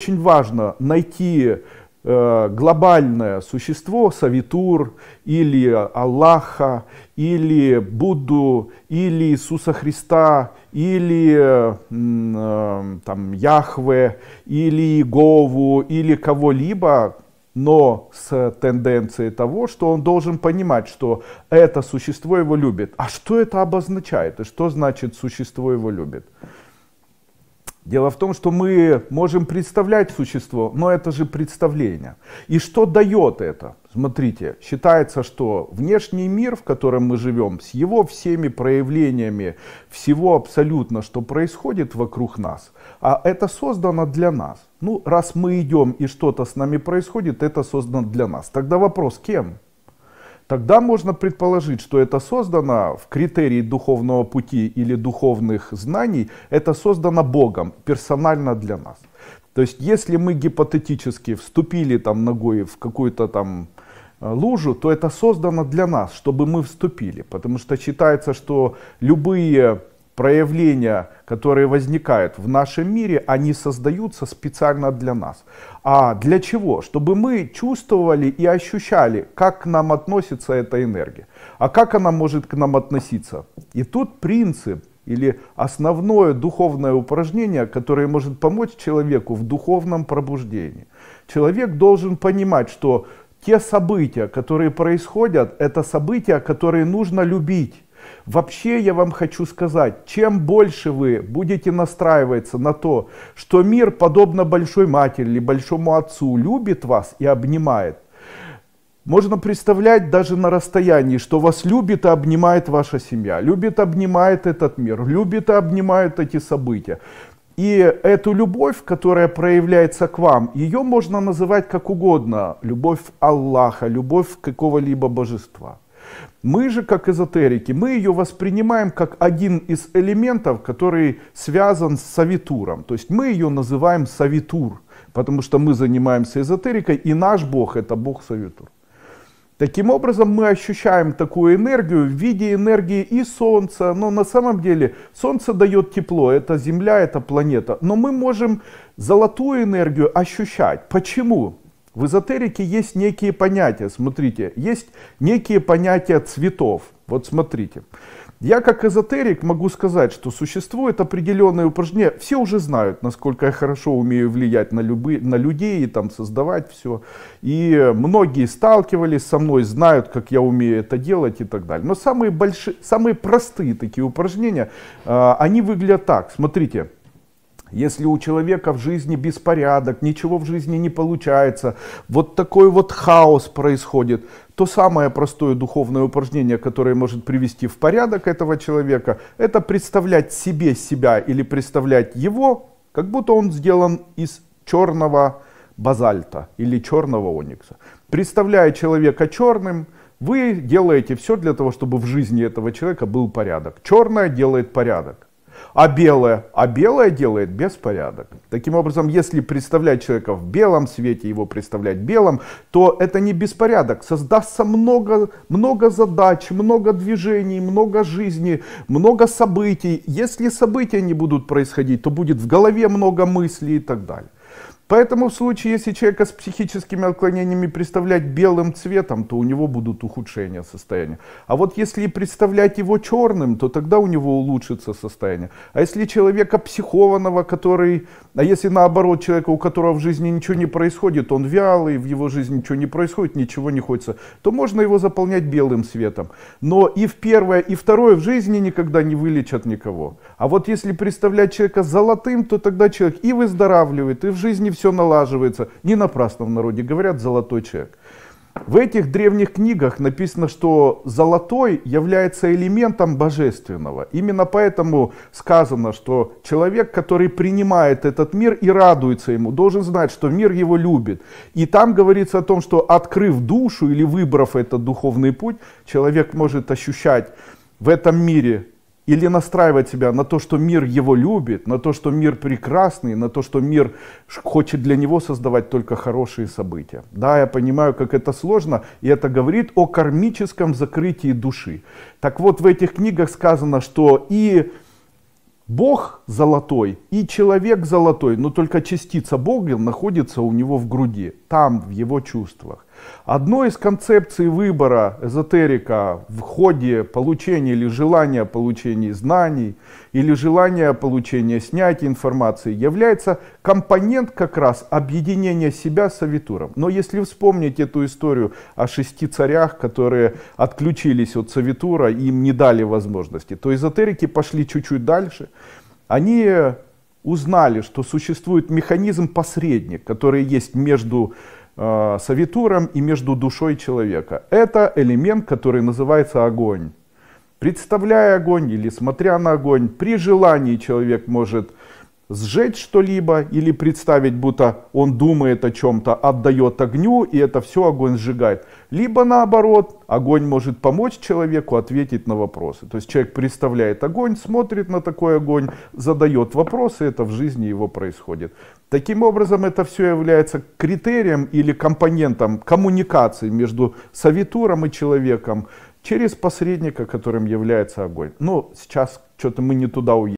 Очень важно найти э, глобальное существо, Савитур, или Аллаха, или Будду, или Иисуса Христа, или э, там, Яхве, или Иегову, или кого-либо, но с тенденцией того, что он должен понимать, что это существо его любит. А что это обозначает и что значит существо его любит? Дело в том, что мы можем представлять существо, но это же представление. И что дает это? Смотрите, считается, что внешний мир, в котором мы живем, с его всеми проявлениями всего абсолютно, что происходит вокруг нас, а это создано для нас. Ну, раз мы идем и что-то с нами происходит, это создано для нас. Тогда вопрос, кем? тогда можно предположить, что это создано в критерии духовного пути или духовных знаний, это создано Богом персонально для нас. То есть если мы гипотетически вступили там ногой в какую-то там э, лужу, то это создано для нас, чтобы мы вступили. Потому что считается, что любые проявления, которые возникают в нашем мире, они создаются специально для нас. А для чего? Чтобы мы чувствовали и ощущали, как к нам относится эта энергия. А как она может к нам относиться? И тут принцип или основное духовное упражнение, которое может помочь человеку в духовном пробуждении. Человек должен понимать, что те события, которые происходят, это события, которые нужно любить Вообще я вам хочу сказать, чем больше вы будете настраиваться на то, что мир, подобно большой матери или большому отцу, любит вас и обнимает, можно представлять даже на расстоянии, что вас любит и обнимает ваша семья, любит и обнимает этот мир, любит и обнимает эти события. И эту любовь, которая проявляется к вам, ее можно называть как угодно. Любовь Аллаха, любовь какого-либо божества. Мы же, как эзотерики, мы ее воспринимаем как один из элементов, который связан с савитуром. То есть мы ее называем савитур, потому что мы занимаемся эзотерикой, и наш бог это бог савитур. Таким образом, мы ощущаем такую энергию в виде энергии и Солнца, но на самом деле Солнце дает тепло, это Земля, это планета. Но мы можем золотую энергию ощущать. Почему? В эзотерике есть некие понятия, смотрите, есть некие понятия цветов. Вот смотрите, я как эзотерик могу сказать, что существует определенные упражнения. Все уже знают, насколько я хорошо умею влиять на, любы, на людей и там создавать все. И многие сталкивались со мной, знают, как я умею это делать и так далее. Но самые, большие, самые простые такие упражнения, а, они выглядят так. Смотрите, если у человека в жизни беспорядок, ничего в жизни не получается, вот такой вот хаос происходит, то самое простое духовное упражнение, которое может привести в порядок этого человека, это представлять себе себя или представлять его, как будто он сделан из черного базальта или черного оникса. Представляя человека черным, вы делаете все для того, чтобы в жизни этого человека был порядок. Черное делает порядок а белое, а белое делает беспорядок. Таким образом, если представлять человека в белом свете, его представлять белым, то это не беспорядок, создастся много, много задач, много движений, много жизни, много событий. Если события не будут происходить, то будет в голове много мыслей и так далее. Поэтому в случае, если человека с психическими отклонениями представлять белым цветом, то у него будут ухудшения состояния. А вот если представлять его черным, то тогда у него улучшится состояние. А если человека психованного, который, а если наоборот человека, у которого в жизни ничего не происходит, он вялый, в его жизни ничего не происходит, ничего не хочется, то можно его заполнять белым цветом. Но и в первое, и второе в жизни никогда не вылечат никого. А вот если представлять человека золотым, то тогда человек и выздоравливает, и в жизни все налаживается. Не напрасно в народе говорят «золотой человек». В этих древних книгах написано, что золотой является элементом божественного. Именно поэтому сказано, что человек, который принимает этот мир и радуется ему, должен знать, что мир его любит. И там говорится о том, что открыв душу или выбрав этот духовный путь, человек может ощущать в этом мире или настраивать себя на то, что мир его любит, на то, что мир прекрасный, на то, что мир хочет для него создавать только хорошие события. Да, я понимаю, как это сложно, и это говорит о кармическом закрытии души. Так вот, в этих книгах сказано, что и Бог золотой и человек золотой, но только частица Бога находится у него в груди, там, в его чувствах. Одной из концепций выбора эзотерика в ходе получения или желания получения знаний, или желания получения снятия информации является компонент как раз объединения себя с авитуром. Но если вспомнить эту историю о шести царях, которые отключились от савитура, им не дали возможности, то эзотерики пошли чуть-чуть дальше. Они узнали, что существует механизм посредник, который есть между Э, Савитуром и между душой человека. Это элемент, который называется огонь. Представляя огонь или смотря на огонь, при желании человек может сжечь что-либо или представить, будто он думает о чем-то, отдает огню, и это все огонь сжигает. Либо наоборот, огонь может помочь человеку ответить на вопросы. То есть человек представляет огонь, смотрит на такой огонь, задает вопросы, это в жизни его происходит. Таким образом, это все является критерием или компонентом коммуникации между советуром и человеком через посредника, которым является огонь. Но сейчас что-то мы не туда уехали.